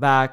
và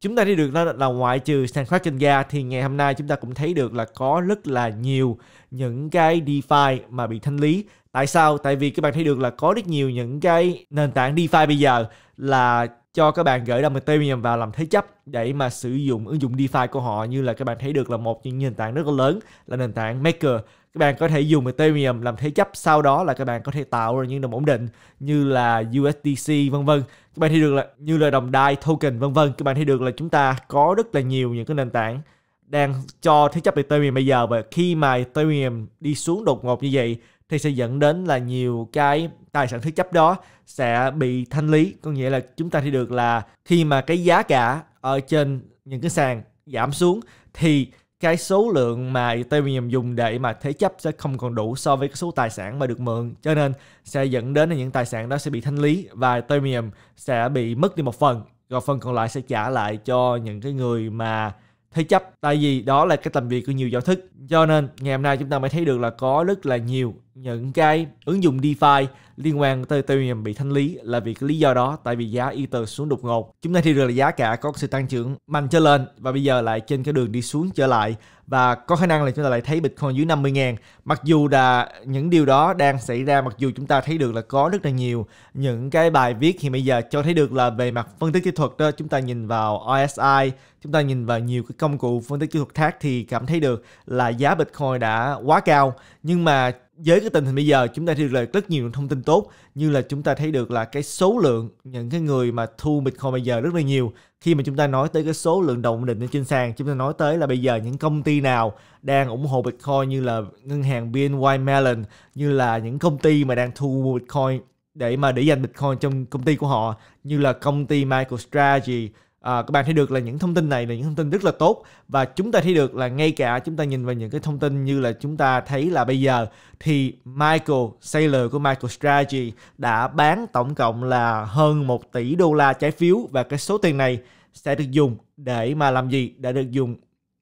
chúng ta thấy được là, là ngoại trừ sàn khoát trên ga thì ngày hôm nay chúng ta cũng thấy được là có rất là nhiều những cái DeFi mà bị thanh lý tại sao tại vì các bạn thấy được là có rất nhiều những cái nền tảng DeFi bây giờ là cho các bạn gửi đồng Ethereum vào làm thế chấp để mà sử dụng ứng dụng DeFi của họ như là các bạn thấy được là một những nền tảng rất là lớn là nền tảng Maker các bạn có thể dùng Ethereum làm thế chấp sau đó là các bạn có thể tạo ra những đồng ổn định như là USDC vân vân các bạn thấy được là như là đồng DAI token vân vân các bạn thấy được là chúng ta có rất là nhiều những cái nền tảng đang cho thế chấp Ethereum bây giờ và khi mà Ethereum đi xuống đột ngột như vậy thì sẽ dẫn đến là nhiều cái tài sản thế chấp đó sẽ bị thanh lý có nghĩa là chúng ta thấy được là khi mà cái giá cả ở trên những cái sàn giảm xuống thì cái số lượng mà Ethereum dùng để mà thế chấp sẽ không còn đủ so với cái số tài sản mà được mượn cho nên sẽ dẫn đến là những tài sản đó sẽ bị thanh lý và Ethereum sẽ bị mất đi một phần rồi phần còn lại sẽ trả lại cho những cái người mà thế chấp tại vì đó là cái tầm việc của nhiều giao thức cho nên ngày hôm nay chúng ta mới thấy được là có rất là nhiều những cái ứng dụng DeFi liên quan tới Ethereum bị thanh lý là vì cái lý do đó tại vì giá Ether xuống đột ngột. Chúng ta thì được là giá cả có sự tăng trưởng mạnh trở lên và bây giờ lại trên cái đường đi xuống trở lại và có khả năng là chúng ta lại thấy Bitcoin dưới 50 ngàn. Mặc dù là những điều đó đang xảy ra, mặc dù chúng ta thấy được là có rất là nhiều những cái bài viết thì bây giờ cho thấy được là về mặt phân tích kỹ thuật đó, chúng ta nhìn vào OSI, chúng ta nhìn vào nhiều cái công cụ phân tích kỹ thuật khác thì cảm thấy được là giá Bitcoin đã quá cao. Nhưng mà với cái tình hình bây giờ chúng ta thấy được là rất nhiều thông tin tốt như là chúng ta thấy được là cái số lượng những cái người mà thu Bitcoin bây giờ rất là nhiều khi mà chúng ta nói tới cái số lượng đồng định trên sàn chúng ta nói tới là bây giờ những công ty nào đang ủng hộ Bitcoin như là ngân hàng BNY Mellon như là những công ty mà đang thu Bitcoin để mà để dành Bitcoin trong công ty của họ như là công ty MicroStrategy à, các bạn thấy được là những thông tin này là những thông tin rất là tốt và chúng ta thấy được là ngay cả chúng ta nhìn vào những cái thông tin như là chúng ta thấy là bây giờ thì Michael Saylor của Michael Strategy đã bán tổng cộng là hơn 1 tỷ đô la trái phiếu và cái số tiền này sẽ được dùng để mà làm gì? đã được dùng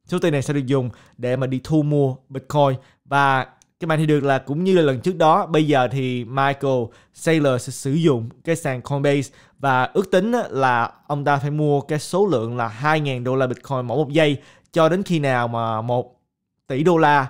số tiền này sẽ được dùng để mà đi thu mua Bitcoin và cái màn thì được là cũng như là lần trước đó bây giờ thì Michael Saylor sẽ sử dụng cái sàn Coinbase và ước tính là ông ta phải mua cái số lượng là 2.000 đô la Bitcoin mỗi một giây cho đến khi nào mà một tỷ đô la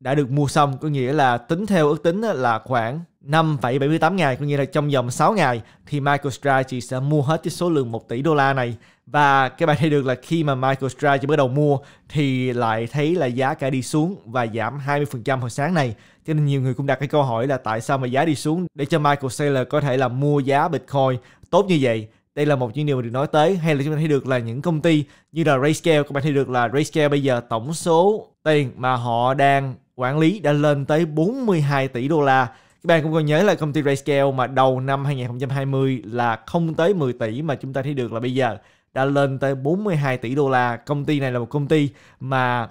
đã được mua xong có nghĩa là tính theo ước tính là khoảng 5,78 ngày có nghĩa là trong vòng 6 ngày thì MicroStrategy sẽ mua hết cái số lượng 1 tỷ đô la này và cái bạn thấy được là khi mà MicroStrategy bắt đầu mua thì lại thấy là giá cả đi xuống và giảm 20% hồi sáng này cho nên nhiều người cũng đặt cái câu hỏi là tại sao mà giá đi xuống để cho Michael Saylor có thể là mua giá Bitcoin tốt như vậy đây là một những điều mà được nói tới hay là chúng ta thấy được là những công ty như là Rayscale các bạn thấy được là Rayscale bây giờ tổng số tiền mà họ đang quản lý đã lên tới 42 tỷ đô la. Các bạn cũng còn nhớ là công ty RayScale mà đầu năm 2020 là không tới 10 tỷ mà chúng ta thấy được là bây giờ đã lên tới 42 tỷ đô la. Công ty này là một công ty mà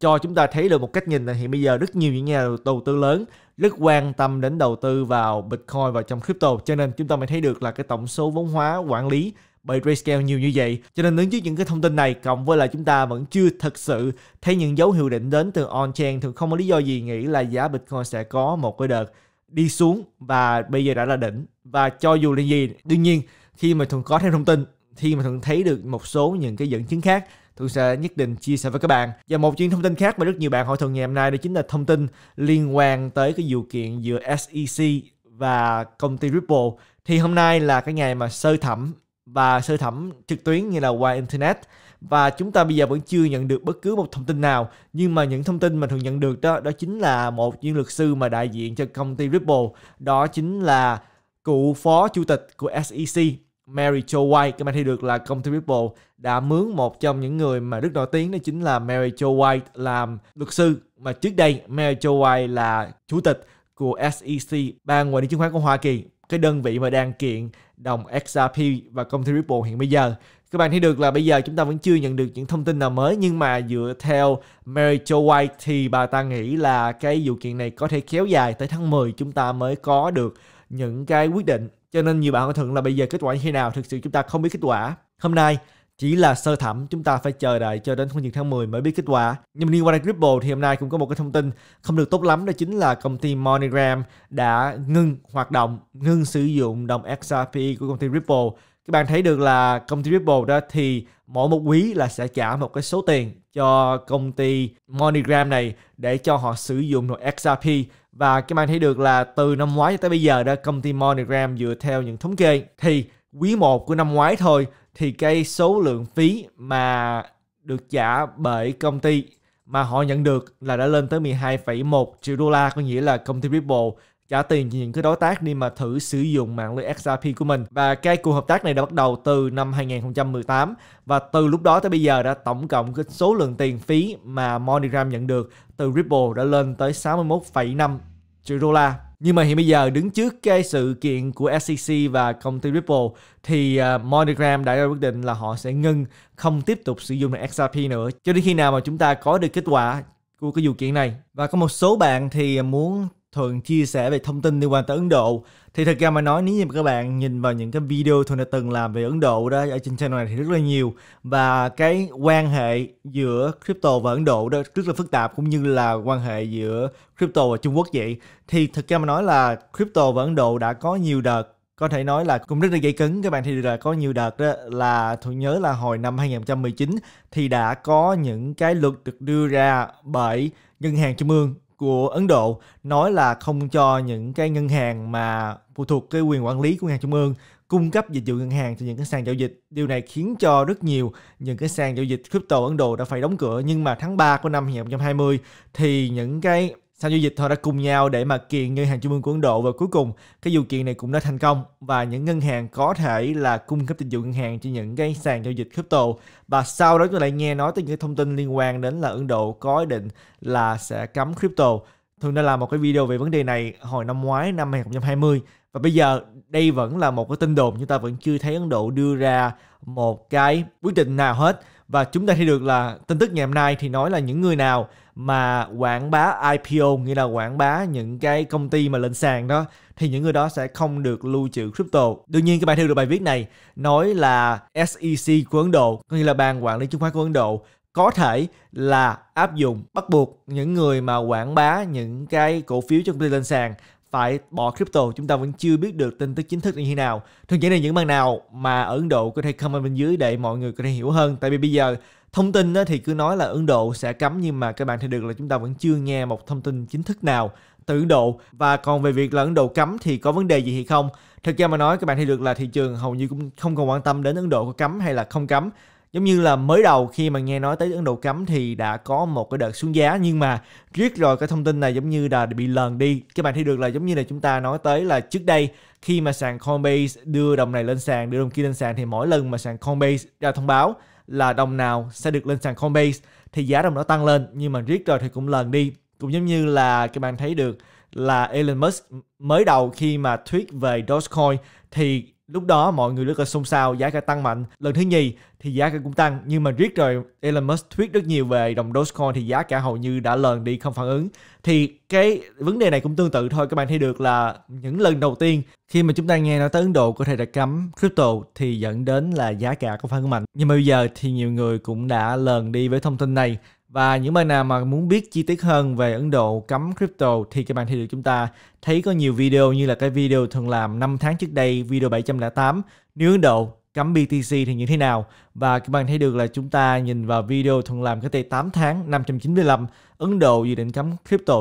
cho chúng ta thấy được một cách nhìn là hiện bây giờ rất nhiều những nhà đầu tư lớn rất quan tâm đến đầu tư vào Bitcoin và trong crypto cho nên chúng ta mới thấy được là cái tổng số vốn hóa quản lý bởi Grayscale nhiều như vậy. Cho nên đứng trước những cái thông tin này cộng với là chúng ta vẫn chưa thực sự thấy những dấu hiệu định đến từ on-chain thường không có lý do gì nghĩ là giá Bitcoin sẽ có một cái đợt đi xuống và bây giờ đã là đỉnh. Và cho dù là gì, đương nhiên khi mà thường có thêm thông tin, khi mà thường thấy được một số những cái dẫn chứng khác thường sẽ nhất định chia sẻ với các bạn. Và một chuyện thông tin khác mà rất nhiều bạn hỏi thường ngày hôm nay đó chính là thông tin liên quan tới cái vụ kiện giữa SEC và công ty Ripple. Thì hôm nay là cái ngày mà sơ thẩm và sơ thẩm trực tuyến như là qua internet và chúng ta bây giờ vẫn chưa nhận được bất cứ một thông tin nào nhưng mà những thông tin mà thường nhận được đó đó chính là một viên luật sư mà đại diện cho công ty Ripple đó chính là cựu phó chủ tịch của SEC Mary Jo White các bạn thấy được là công ty Ripple đã mướn một trong những người mà rất nổi tiếng đó chính là Mary Jo White làm luật sư mà trước đây Mary Jo White là chủ tịch của SEC, Ban Quản lý Chứng khoán của Hoa Kỳ cái đơn vị mà đang kiện đồng XRP và công ty Ripple hiện bây giờ. Các bạn thấy được là bây giờ chúng ta vẫn chưa nhận được những thông tin nào mới nhưng mà dựa theo Mary Jo White thì bà ta nghĩ là cái vụ kiện này có thể kéo dài tới tháng 10 chúng ta mới có được những cái quyết định. Cho nên nhiều bạn hỏi thường là bây giờ kết quả như thế nào, thực sự chúng ta không biết kết quả. Hôm nay chỉ là sơ thẩm chúng ta phải chờ đợi cho đến khoảng những tháng 10 mới biết kết quả nhưng liên quan đến Ripple thì hôm nay cũng có một cái thông tin không được tốt lắm đó chính là công ty MoneyGram đã ngưng hoạt động ngưng sử dụng đồng XRP e của công ty Ripple các bạn thấy được là công ty Ripple đó thì mỗi một quý là sẽ trả một cái số tiền cho công ty MoneyGram này để cho họ sử dụng đồng XRP e. và các bạn thấy được là từ năm ngoái tới bây giờ đó công ty MoneyGram dựa theo những thống kê thì quý 1 của năm ngoái thôi thì cái số lượng phí mà được trả bởi công ty mà họ nhận được là đã lên tới 12,1 triệu đô la có nghĩa là công ty Ripple trả tiền cho những cái đối tác đi mà thử sử dụng mạng lưới XRP của mình và cái cuộc hợp tác này đã bắt đầu từ năm 2018 và từ lúc đó tới bây giờ đã tổng cộng cái số lượng tiền phí mà MoneyGram nhận được từ Ripple đã lên tới 61,5 triệu đô la nhưng mà hiện bây giờ đứng trước cái sự kiện của SEC và công ty Ripple thì à, Monogram đã ra quyết định là họ sẽ ngưng không tiếp tục sử dụng XRP nữa cho đến khi nào mà chúng ta có được kết quả của cái vụ kiện này và có một số bạn thì muốn thường chia sẻ về thông tin liên quan tới Ấn Độ thì thật ra mà nói nếu như các bạn nhìn vào những cái video Thuận đã từng làm về Ấn Độ đó ở trên channel này thì rất là nhiều và cái quan hệ giữa crypto và Ấn Độ đó rất là phức tạp cũng như là quan hệ giữa crypto và Trung Quốc vậy thì thật ra mà nói là crypto và Ấn Độ đã có nhiều đợt có thể nói là cũng rất là gây cứng các bạn thì là có nhiều đợt đó là tôi nhớ là hồi năm 2019 thì đã có những cái luật được đưa ra bởi ngân hàng trung ương của Ấn Độ nói là không cho những cái ngân hàng mà phụ thuộc cái quyền quản lý của ngân hàng trung ương cung cấp dịch vụ ngân hàng cho những cái sàn giao dịch. Điều này khiến cho rất nhiều những cái sàn giao dịch crypto Ấn Độ đã phải đóng cửa nhưng mà tháng 3 của năm 2020 thì những cái sau giao dịch họ đã cùng nhau để mà kiện ngân hàng trung ương của Ấn Độ và cuối cùng cái vụ kiện này cũng đã thành công và những ngân hàng có thể là cung cấp dịch dụng ngân hàng cho những cái sàn giao dịch crypto và sau đó tôi lại nghe nói tới những thông tin liên quan đến là Ấn Độ có ý định là sẽ cấm crypto thường đã làm một cái video về vấn đề này hồi năm ngoái năm 2020 và bây giờ đây vẫn là một cái tin đồn chúng ta vẫn chưa thấy Ấn Độ đưa ra một cái quyết định nào hết và chúng ta thấy được là tin tức ngày hôm nay thì nói là những người nào mà quảng bá IPO nghĩa là quảng bá những cái công ty mà lên sàn đó thì những người đó sẽ không được lưu trữ crypto. Đương nhiên các bạn theo được bài viết này nói là SEC của Ấn Độ, có nghĩa là ban quản lý chứng khoán của Ấn Độ có thể là áp dụng bắt buộc những người mà quảng bá những cái cổ phiếu cho công ty lên sàn phải bỏ crypto chúng ta vẫn chưa biết được tin tức chính thức như thế nào thường chỉ là những bang nào mà ở Ấn Độ có thể comment bên dưới để mọi người có thể hiểu hơn tại vì bây giờ thông tin thì cứ nói là Ấn Độ sẽ cấm nhưng mà các bạn thấy được là chúng ta vẫn chưa nghe một thông tin chính thức nào từ Ấn Độ và còn về việc là Ấn Độ cấm thì có vấn đề gì hay không thực ra mà nói các bạn thấy được là thị trường hầu như cũng không còn quan tâm đến Ấn Độ có cấm hay là không cấm giống như là mới đầu khi mà nghe nói tới Ấn Độ cấm thì đã có một cái đợt xuống giá nhưng mà riết rồi cái thông tin này giống như là bị lờn đi các bạn thấy được là giống như là chúng ta nói tới là trước đây khi mà sàn Coinbase đưa đồng này lên sàn đưa đồng kia lên sàn thì mỗi lần mà sàn Coinbase ra thông báo là đồng nào sẽ được lên sàn Coinbase thì giá đồng đó tăng lên nhưng mà riết rồi thì cũng lần đi cũng giống như là các bạn thấy được là Elon Musk mới đầu khi mà thuyết về Dogecoin thì lúc đó mọi người rất là xôn xao giá cả tăng mạnh lần thứ nhì thì giá cả cũng tăng nhưng mà riết rồi Elon Musk thuyết rất nhiều về đồng Dogecoin thì giá cả hầu như đã lần đi không phản ứng thì cái vấn đề này cũng tương tự thôi các bạn thấy được là những lần đầu tiên khi mà chúng ta nghe nói tới Ấn Độ có thể đã cấm crypto thì dẫn đến là giá cả có phản ứng mạnh nhưng mà bây giờ thì nhiều người cũng đã lần đi với thông tin này và những bạn nào mà muốn biết chi tiết hơn về Ấn Độ cấm crypto thì các bạn thấy được chúng ta thấy có nhiều video như là cái video thường làm 5 tháng trước đây, video 708, nếu Ấn Độ cấm BTC thì như thế nào. Và các bạn thấy được là chúng ta nhìn vào video thường làm cái tây 8 tháng 595, Ấn Độ dự định cấm crypto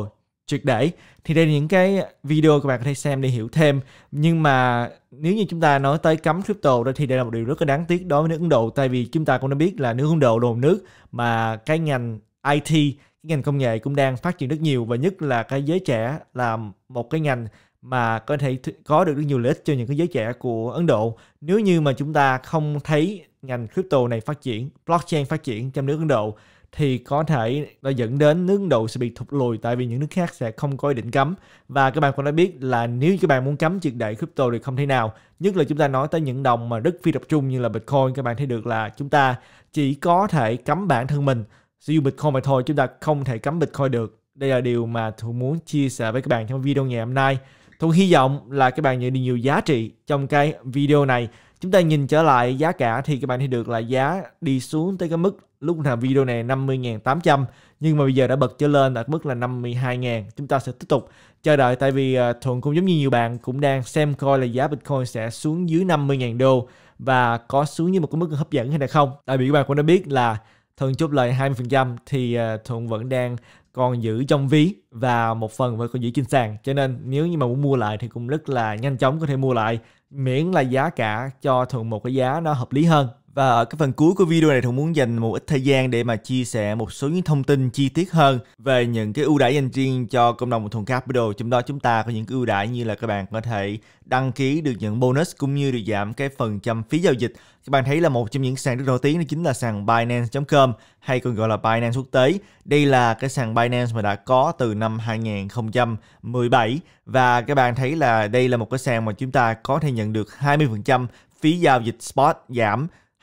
triệt để thì đây là những cái video các bạn có thể xem để hiểu thêm nhưng mà nếu như chúng ta nói tới cấm crypto đó thì đây là một điều rất là đáng tiếc đối với nước Ấn Độ tại vì chúng ta cũng đã biết là nước Ấn Độ là một nước mà cái ngành IT cái ngành công nghệ cũng đang phát triển rất nhiều và nhất là cái giới trẻ là một cái ngành mà có thể có được rất nhiều lợi ích cho những cái giới trẻ của Ấn Độ nếu như mà chúng ta không thấy ngành crypto này phát triển blockchain phát triển trong nước Ấn Độ thì có thể nó dẫn đến nước Ấn Độ sẽ bị thụt lùi tại vì những nước khác sẽ không có ý định cấm và các bạn cũng đã biết là nếu các bạn muốn cấm triệt để crypto thì không thể nào nhất là chúng ta nói tới những đồng mà rất phi tập trung như là Bitcoin các bạn thấy được là chúng ta chỉ có thể cấm bản thân mình sử dụng Bitcoin mà thôi chúng ta không thể cấm Bitcoin được đây là điều mà Thu muốn chia sẻ với các bạn trong video ngày hôm nay Thu hy vọng là các bạn nhận được nhiều giá trị trong cái video này chúng ta nhìn trở lại giá cả thì các bạn thấy được là giá đi xuống tới cái mức lúc nào video này 50.800 nhưng mà bây giờ đã bật trở lên đạt mức là 52.000 chúng ta sẽ tiếp tục chờ đợi tại vì à, Thuận cũng giống như nhiều bạn cũng đang xem coi là giá Bitcoin sẽ xuống dưới 50.000 đô và có xuống như một cái mức hấp dẫn hay là không tại vì các bạn cũng đã biết là Thuận chốt lời 20% thì à, Thuận vẫn đang còn giữ trong ví và một phần vẫn còn giữ trên sàn cho nên nếu như mà muốn mua lại thì cũng rất là nhanh chóng có thể mua lại miễn là giá cả cho Thuận một cái giá nó hợp lý hơn và ở cái phần cuối của video này Thuận muốn dành một ít thời gian để mà chia sẻ một số những thông tin chi tiết hơn về những cái ưu đãi dành riêng cho cộng đồng Thuận Capital. Trong đó chúng ta có những cái ưu đãi như là các bạn có thể đăng ký được những bonus cũng như được giảm cái phần trăm phí giao dịch. Các bạn thấy là một trong những sàn rất nổi tiếng đó chính là sàn Binance.com hay còn gọi là Binance quốc tế. Đây là cái sàn Binance mà đã có từ năm 2017 và các bạn thấy là đây là một cái sàn mà chúng ta có thể nhận được 20% phí giao dịch spot giảm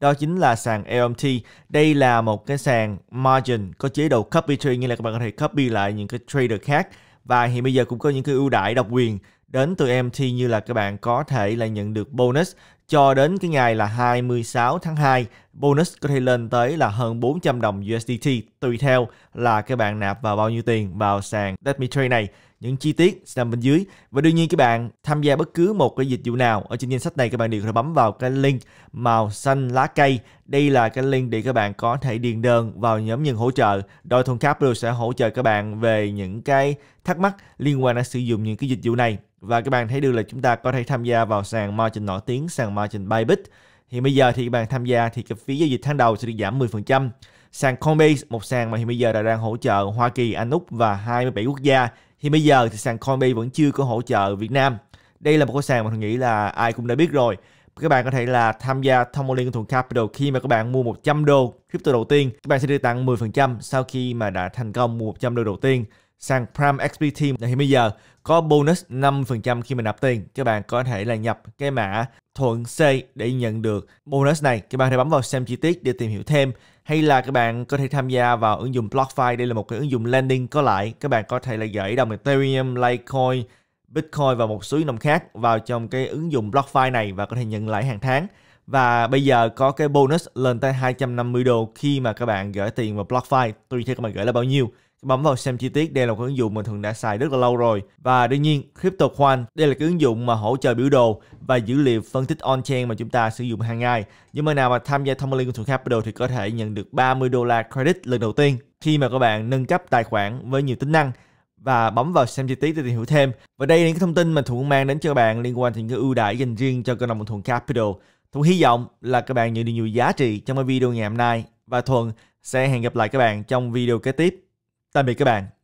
đó chính là sàn LMT. Đây là một cái sàn margin có chế độ copy trade, như là các bạn có thể copy lại những cái trader khác. Và hiện bây giờ cũng có những cái ưu đãi độc quyền đến từ MT như là các bạn có thể là nhận được bonus cho đến cái ngày là 26 tháng 2, bonus có thể lên tới là hơn 400 đồng USDT tùy theo là các bạn nạp vào bao nhiêu tiền vào sàn Let này. Những chi tiết sẽ nằm bên dưới. Và đương nhiên các bạn tham gia bất cứ một cái dịch vụ nào ở trên danh sách này các bạn đều có thể bấm vào cái link màu xanh lá cây. Đây là cái link để các bạn có thể điền đơn vào nhóm nhân hỗ trợ. Đôi thôn Capital sẽ hỗ trợ các bạn về những cái thắc mắc liên quan đến sử dụng những cái dịch vụ này. Và các bạn thấy được là chúng ta có thể tham gia vào sàn margin nổi tiếng, sàn margin bybit thì bây giờ thì các bạn tham gia thì cái phí giao dịch tháng đầu sẽ được giảm 10%. Sàn Coinbase, một sàn mà hiện bây giờ đã đang hỗ trợ Hoa Kỳ, Anh Úc và 27 quốc gia. thì bây giờ thì sàn Coinbase vẫn chưa có hỗ trợ Việt Nam. Đây là một cái sàn mà tôi nghĩ là ai cũng đã biết rồi. Các bạn có thể là tham gia thông qua liên thuận Capital khi mà các bạn mua 100 đô crypto đầu tiên, các bạn sẽ được tặng 10% sau khi mà đã thành công mua 100 đô đầu tiên sang Prime XP XBT thì bây giờ có bonus 5% khi mình nạp tiền. Các bạn có thể là nhập cái mã thuận C để nhận được bonus này. Các bạn thể bấm vào xem chi tiết để tìm hiểu thêm hay là các bạn có thể tham gia vào ứng dụng BlockFi. Đây là một cái ứng dụng lending có lãi. Các bạn có thể là gửi đồng Ethereum, Litecoin, Bitcoin và một số đồng khác vào trong cái ứng dụng BlockFi này và có thể nhận lãi hàng tháng. Và bây giờ có cái bonus lên tới 250 đô khi mà các bạn gửi tiền vào BlockFi, tùy theo các bạn gửi là bao nhiêu. Bấm vào xem chi tiết, đây là một ứng dụng mình thường đã xài rất là lâu rồi. Và đương nhiên, CryptoQuant, đây là cái ứng dụng mà hỗ trợ biểu đồ và dữ liệu phân tích on-chain mà chúng ta sử dụng hàng ngày. nhưng mà nào mà tham gia thông linh của Capital thì có thể nhận được 30 đô la credit lần đầu tiên khi mà các bạn nâng cấp tài khoản với nhiều tính năng và bấm vào xem chi tiết để tìm hiểu thêm. Và đây là những thông tin mà Thuận mang đến cho bạn liên quan đến những ưu đãi dành riêng cho kênh đồng Thuận Capital. Thuận hy vọng là các bạn nhận được nhiều giá trị trong video ngày hôm nay và Thuận sẽ hẹn gặp lại các bạn trong video kế tiếp. Tạm biệt các bạn.